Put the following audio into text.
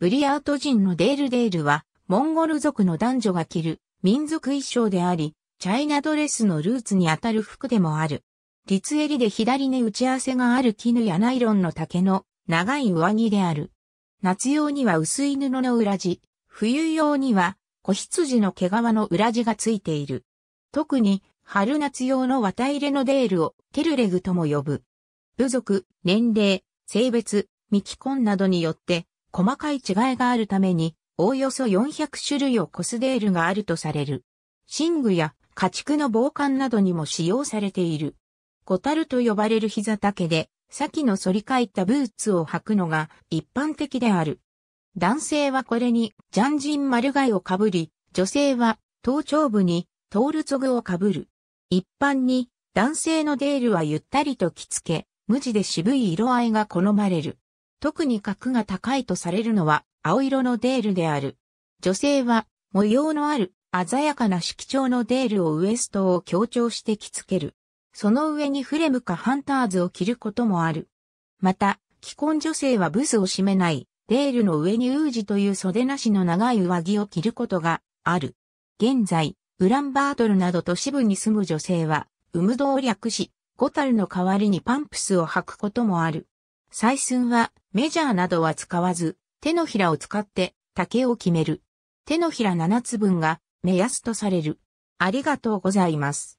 ブリアート人のデールデールは、モンゴル族の男女が着る民族衣装であり、チャイナドレスのルーツにあたる服でもある。立襟で左に打ち合わせがある絹やナイロンの竹の長い上着である。夏用には薄い布の裏地、冬用には子羊の毛皮の裏地がついている。特に春夏用の綿入れのデールをケルレグとも呼ぶ。部族、年齢、性別、幹既婚などによって細かい違いがあるために、おおよそ400種類を超すデールがあるとされる。寝具や家畜の防寒などにも使用されている。小樽と呼ばれる膝丈で、先の反り返ったブーツを履くのが一般的である。男性はこれにジャンジン丸貝をかぶり、女性は頭頂部にトールツグをかぶる。一般に男性のデールはゆったりと着付け、無地で渋い色合いが好まれる。特に格が高いとされるのは青色のデールである。女性は模様のある鮮やかな色調のデールをウエストを強調して着付ける。その上にフレムかハンターズを着ることもある。また、既婚女性はブスを締めない、デールの上にウージという袖なしの長い上着を着ることがある。現在、ウランバートルなど都市部に住む女性は、ウムドを略し、ゴタルの代わりにパンプスを履くこともある。採寸はメジャーなどは使わず、手のひらを使って竹を決める。手のひら7つ分が目安とされる。ありがとうございます。